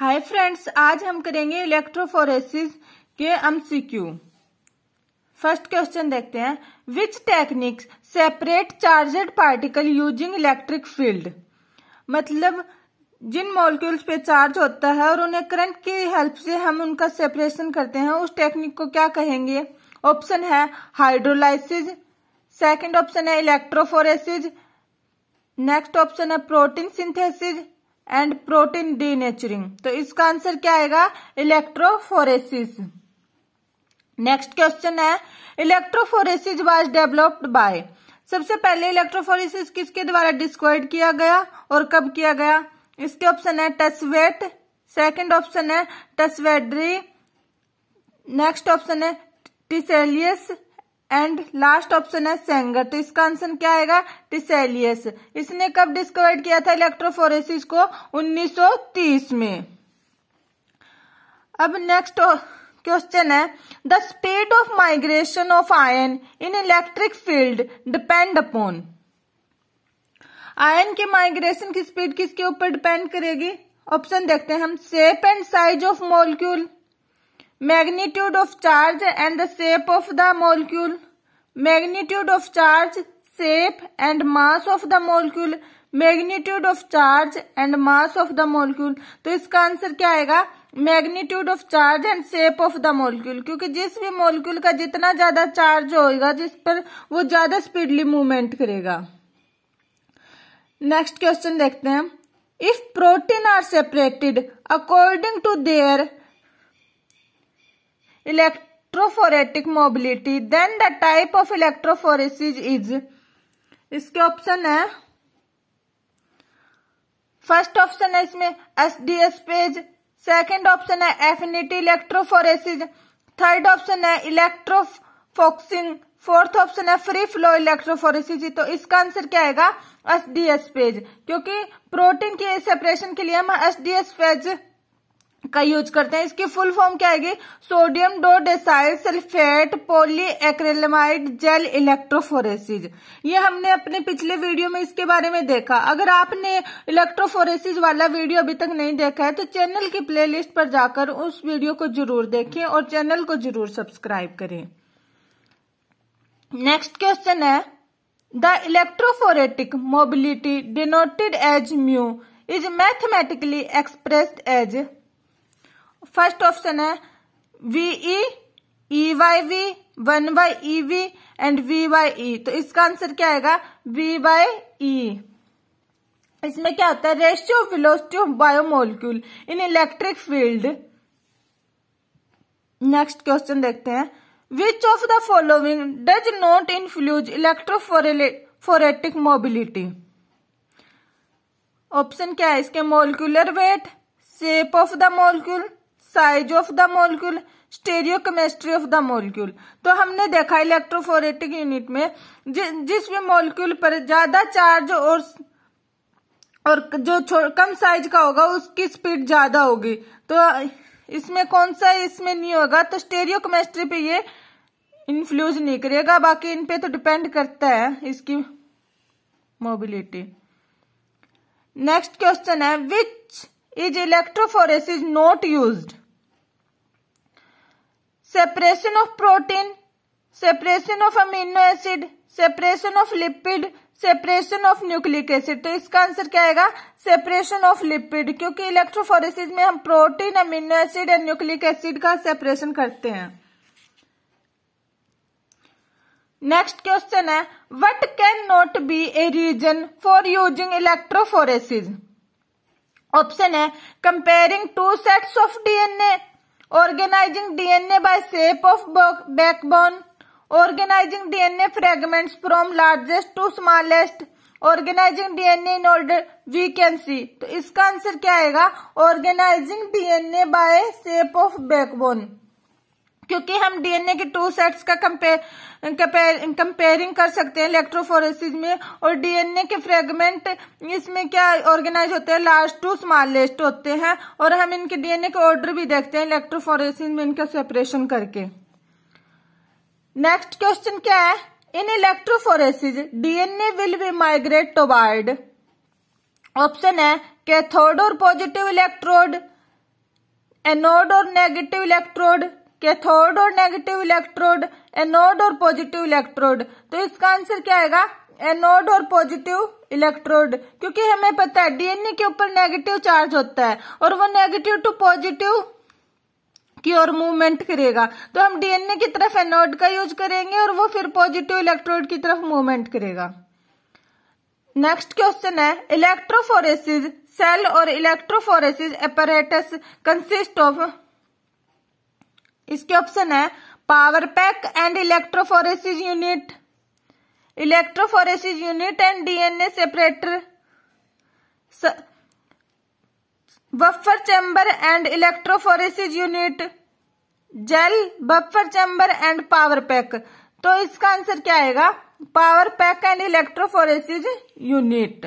hi friends आज हम करेंगे इलेक्ट्रोफोरेसिस के एमसीक्यू फर्स्ट क्वेश्चन देखते हैं which techniques separate charged particle using electric field मतलब जिन मॉलिक्यूल्स पे चार्ज होता है और उन्हें करंट की हेल्प से हम उनका सेपरेशन करते हैं उस टेक्निक को क्या कहेंगे ऑप्शन है हाइड्रोलाइसिस सेकंड ऑप्शन है इलेक्ट्रोफोरेसिस नेक्स्ट ऑप्शन है protein synthesis and protein denaturing तो इसका आंसर क्या आएगा इलेक्ट्रोफोरेसिस नेक्स्ट क्वेश्चन है इलेक्ट्रोफोरेसिस वाज डेवलप्ड बाय सबसे पहले इलेक्ट्रोफोरेसिस किसके द्वारा डिस्कवर्ड किया गया और कब किया गया इसके ऑप्शन है टसवेट सेकंड ऑप्शन है टसवेड्री नेक्स्ट ऑप्शन है टिसेलियस एंड लास्ट ऑप्शन है सेंगर तो इसका आंसर क्या आएगा टिसेलियस इसने कब डिस्कवर किया था इलेक्ट्रोफोरेसिस को 1930 में अब नेक्स्ट क्वेश्चन है the speed of migration of ion in electric field depend upon ion के माइग्रेशन की स्पीड किसके ऊपर डिपेंड करेगी ऑप्शन देखते हैं हम shape and size of molecule magnitude of charge and the shape of the molecule magnitude of charge shape and mass of the molecule magnitude of charge and mass of the molecule तो इसका answer क्या आएगा magnitude of charge and shape of the molecule क्योंकि जिस भी molecule का जितना ज्यादा चार्ज होगा जिस पर वो ज्यादा स्पीडली मूवमेंट करेगा नेक्स्ट क्वेश्चन देखते हैं if protein are separated according to their elect electrophoretic mobility then the type of electrophoresis is इसके ऑप्शन है फर्स्ट ऑप्शन है इसमें S D S PAGE second option है एफिनिटी इलेक्ट्रोफोरेसिस थर्ड ऑप्शन है electrofocusing fourth option है free flow electrophoresis तो इसका answer क्या आएगा एस डी एस पेज क्योंकि प्रोटीन के सेपरेशन के लिए हम एस डी एस पेज का यूज करते हैं इसकी फुल फॉर्म क्या है sodium dodecyl sulfate polyacrylamide gel electrophoresis ये हमने अपने पिछले वीडियो में इसके बारे में देखा अगर आपने इलेक्ट्रोफोरेसिस वाला वीडियो अभी तक नहीं देखा है तो चैनल की प्लेलिस्ट पर जाकर उस वीडियो को जरूर देखें और चैनल को जरूर सब्सक्राइब करें नेक्स्ट क्वेश्चन है the electrophoretic mobility denoted as mu is mathematically expressed as first option है V E E Y V one by E V and V Y E तो इसका आंसर क्या आएगा वी बाई ई इसमें क्या होता है ratio of velocity of biomolecule in electric field next question देखते हैं which of the following does not influence electrophoretic mobility option क्या है इसके molecular weight shape of the molecule size of the molecule stereochemistry of the molecule तो हमने देखा electrophoretic unit में जि, जिस भी मोलिक्यूल पर ज्यादा चार्ज और और जो कम साइज का होगा उसकी स्पीड ज्यादा होगी तो इसमें कौन सा इसमें नहीं होगा तो स्टेरियो केमिस्ट्री पे ये इन्फ्लूज नहीं करेगा बाकी इन पे तो डिपेंड करता है इसकी मोबिलिटी नेक्स्ट क्वेश्चन है which is electrophoresis is not used separation of protein separation of amino acid separation of lipid separation of nucleic acid तो इसका आंसर क्या आएगा सेपरेशन ऑफ लिपिड क्योंकि इलेक्ट्रोफोरेसिस में हम protein amino acid and nucleic acid का separation करते हैं नेक्स्ट क्वेश्चन है what can not be a reason for using electrophoresis option है comparing two sets of DNA organizing DNA by shape of backbone, organizing DNA fragments from largest to smallest, organizing DNA in order we can see तो इसका answer क्या आएगा organizing DNA by shape of backbone क्योंकि हम DNA के two sets का comparing कर सकते हैं इलेक्ट्रोफोरेसिस में और डीएनए के फ्रेगमेंट इसमें क्या ऑर्गेनाइज होते हैं लार्ज टू स्मॉलेस्ट होते हैं और हम इनके डीएनए के ऑर्डर भी देखते हैं इलेक्ट्रोफोरेसिस में इनका सेपरेशन करके नेक्स्ट क्वेश्चन क्या है in electrophoresis DNA will be migrate toward option है कैथोड और पॉजिटिव इलेक्ट्रोड एनोड और नेगेटिव इलेक्ट्रोड कैथोड और नेगेटिव इलेक्ट्रोड एनोड और पॉजिटिव इलेक्ट्रोड तो इसका आंसर क्या आएगा एनोड और पॉजिटिव इलेक्ट्रोड क्योंकि हमें पता है डीएनए के ऊपर नेगेटिव चार्ज होता है और वो नेगेटिव टू पॉजिटिव की ओर मूवमेंट करेगा तो हम डीएनए की तरफ एनोड का यूज करेंगे और वो फिर पॉजिटिव इलेक्ट्रोड की तरफ मूवमेंट करेगा नेक्स्ट क्वेश्चन है इलेक्ट्रोफोरेसिस सेल और इलेक्ट्रोफोरेसिस एपरेटस कंसिस्ट ऑफ इसके ऑप्शन है power pack and electrophoresis unit electrophoresis unit and DNA separator buffer chamber and electrophoresis unit gel buffer chamber and power pack तो इसका answer क्या आएगा power pack and electrophoresis unit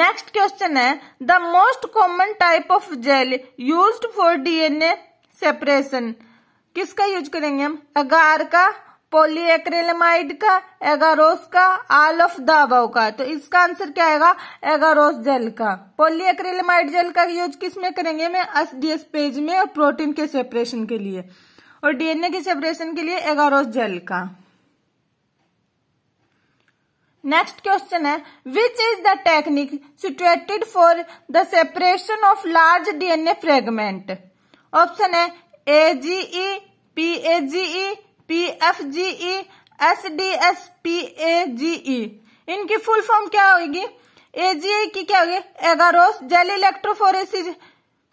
next question है the most common type of gel used for DNA separation किसका use करेंगे हम अगार का पोलियक्रेलमाइड का एगारोस का आल ऑफ द का तो इसका आंसर क्या आएगा एगारोस जेल का पोलियक्रेलमाइड जेल का यूज किस में करेंगे डी एसडीएस पेज में और प्रोटीन के सेपरेशन के लिए और डीएनए के सेपरेशन के लिए एगारोस जेल का नेक्स्ट क्वेश्चन है which is the technique situated for the separation of large DNA fragment option है A E P A G E P F G E S D S P A G E इनकी full form क्या होगी ए ई e की क्या होगी agarose gel electrophoresis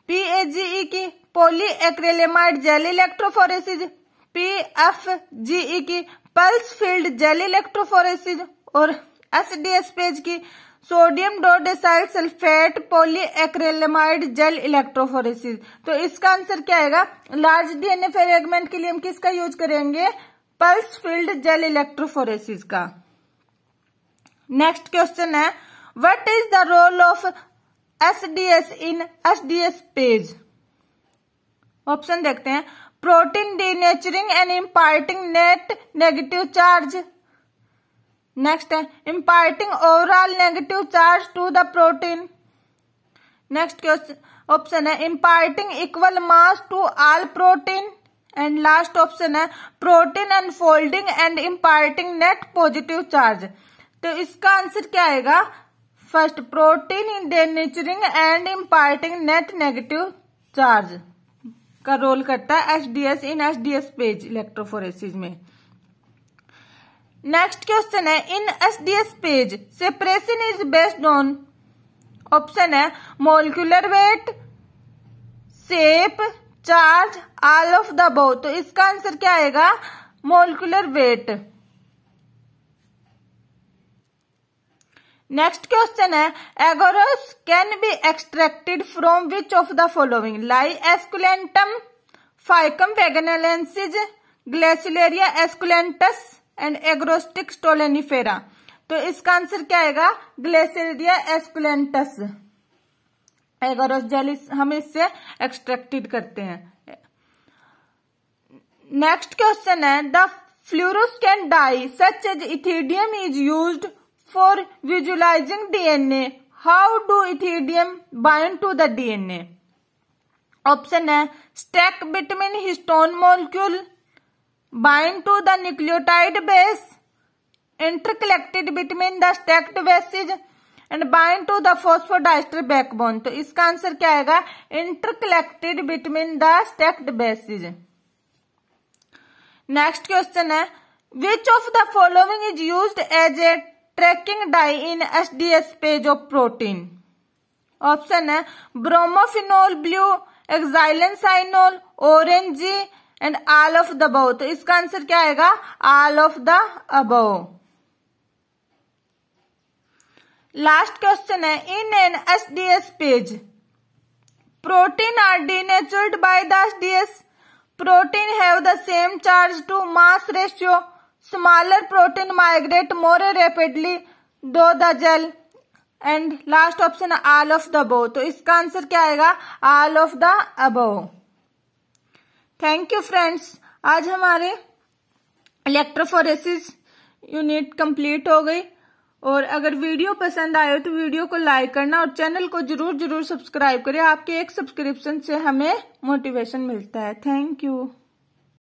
P E e की polyacrylamide gel electrophoresis P F G E की pulse field gel electrophoresis और S D S PAGE की sodium dodecyl sulfate polyacrylamide gel electrophoresis तो इसका आंसर क्या आएगा लार्ज डीएनए फ्रेगमेंट के लिए हम किसका यूज करेंगे पल्स फील्ड जेल इलेक्ट्रोफोरेसिस का नेक्स्ट क्वेश्चन है what is the role of SDS in SDS PAGE option देखते हैं protein denaturing and imparting net negative charge next है imparting overall negative charge to the protein next question option है imparting equal mass to all protein and last option है protein unfolding and imparting net positive charge तो इसका answer क्या आएगा first protein in डेनेचरिंग and imparting net negative charge का role करता है S in S PAGE electrophoresis में next question है in S D S PAGE separation is based on option है molecular weight shape charge all of the above तो इसका answer क्या आएगा मोलिकुलर वेट नेक्स्ट क्वेश्चन है agarose can be extracted from which of the following लाई esculentum फाइकम वेगनेलेंसिज Gracilaria एस्कुलेंटस एंड एग्रोस्टिक स्टोलेनिफेरा तो इसका आंसर क्या आएगा ग्लेसेरिया एस्कुलेंटस एगोरस जेलिस हम इससे एक्सट्रैक्टेड करते हैं नेक्स्ट क्वेश्चन है the fluorescent dye such as ethidium is used for visualizing DNA how do ethidium bind to the DNA option है stack between histone molecule bind to the nucleotide base intercollected between the stacked bases and bind to the phosphodiester backbone तो इसका answer क्या आएगा intercalated between the stacked bases next question है which of the following is used as a tracking dye in S D S PAGE of protein option है bromophenol blue xylene cyanol orange G and all of the above तो इसका answer क्या आएगा all of the above last question है in an S D S PAGE protein are denatured by the S protein have the same charge to mass ratio smaller protein migrate more rapidly through the gel and last option all of the above तो इसका answer क्या आएगा all of the above thank you friends आज हमारे electrophoresis unit complete हो गई और अगर वीडियो पसंद आए तो वीडियो को लाइक करना और चैनल को जरूर जरूर सब्सक्राइब करें आपके एक सब्सक्रिप्शन से हमें मोटिवेशन मिलता है थैंक यू